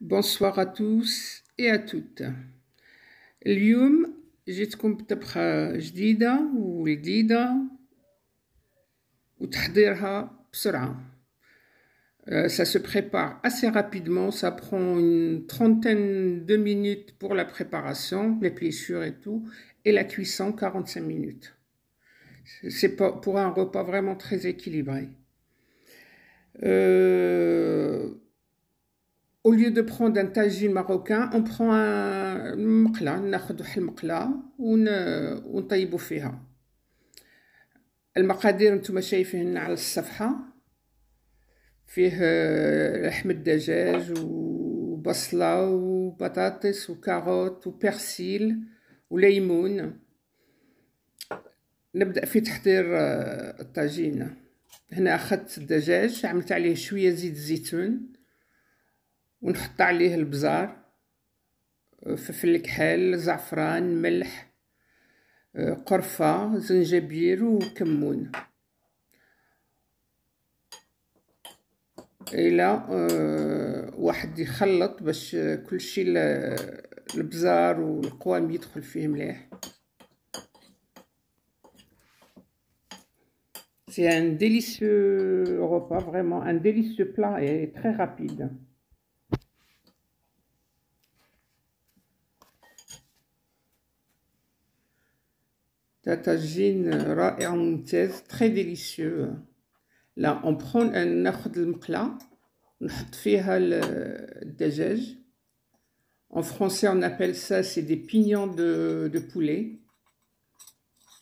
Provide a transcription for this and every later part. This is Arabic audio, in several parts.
Bonsoir à tous et à toutes. اليوم جيتكم بطبخة جديدة وتحضيرها بسرعة. ça se prépare assez rapidement, ça prend une trentaine de minutes pour la préparation, les plissures et tout, et la cuisson 45 minutes. C'est pour un repas vraiment très équilibré. euh, au lieu de prendre un tagine marocain on prend un mqla, on مقله ناخذ واحد المقله ون... ونطيبوا فيها المقادير نتوما شايفين على الصفحه فيه لحم الدجاج وبصله وبطاطس وكاروت وبرسيل وليمون نبدا في تحضير الطاجين هنا اخدت الدجاج عملت عليه شويه زيت الزيتون ونحط عليه البزار آه، فلفل الكحل زعفران ملح آه، قرفه زنجبيل وكمون الى آه، واحد يخلط باش كلشي البزار والقوام يدخل فيه مليح C'est un délicieux repas, vraiment un délicieux plat et très rapide. Tatagine ra très délicieux. Là, on prend un ناخذ on fait فيها En français, on appelle ça c'est des pignons de poulet.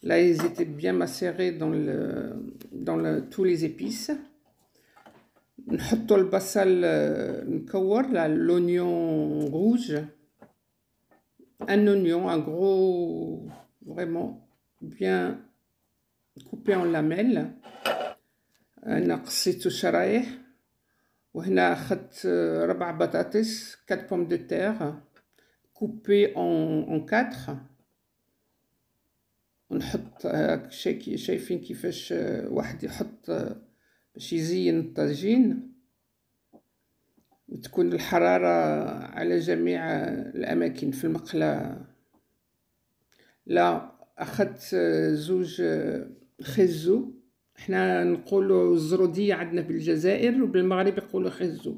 Là, ils étaient bien macérés dans, le, dans le, tous les épices. le le مكور l'oignon rouge un oignon un gros vraiment bien coupé en lamelles un قصيته شرايح وهنا اخذت quatre pommes de terre coupées en, en 4 ونحط هاك شايفين كيفاش آه، واحد يحط باش آه، يزين الطاجين وتكون الحرارة على جميع الأماكن في المقلة لا أخذت آه، زوج خزو احنا نقولوا الزرودية عندنا بالجزائر وبالمغرب يقولوا خزو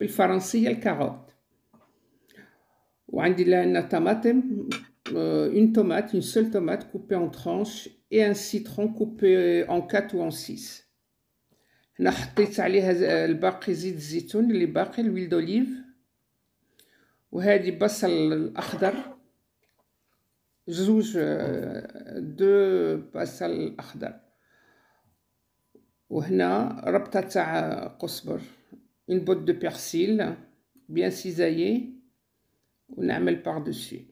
بالفرنسية الكاغوت وعندي لنا طماطم Euh, une tomate, une seule tomate coupée en tranches et un citron coupé en quatre ou en 6. انا عليها الباقي زيت الزيتون اللي باقي وهذه بصل الاخضر زوج بصل وهنا une botte de persil bien cisaillée ونعمل par dessus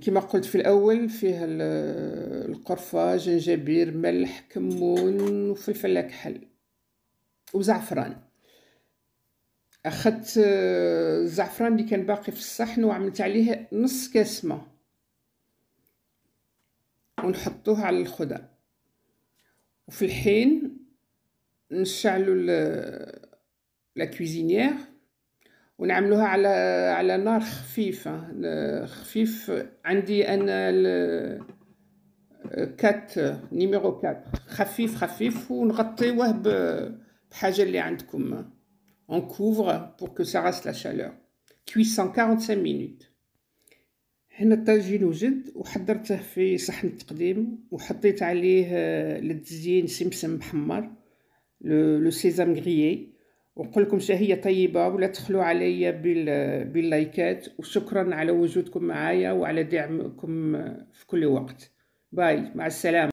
كما قلت في الاول فيها القرفه جنجبير ملح كمون وفلفل اكحل وزعفران اخذت الزعفران آه، اللي كان باقي في الصحن وعملت عليه نص كاس ماء ونحطوه على الخضر وفي الحين نشعلو آه، لا كوزينيير ونعملوها على على نار خفيفه خفيف عندي انا ال... كات نيميرو كات خفيف خفيف ونغطيوه بحاجه اللي عندكم اون كوفر بور كو سا لا شالور كوي 45 مينوت هنا الطاجين وجد وحضرته في صحن التقديم وحطيت عليه آه، للتزيين سمسم محمر لو سيزام غريي ونقول لكم شهيه طيبه ولا تخلوا عليا باللايكات وشكرا على وجودكم معايا وعلى دعمكم في كل وقت باي مع السلامه